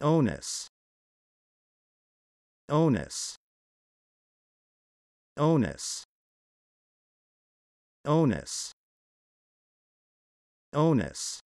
onus onus onus onus onus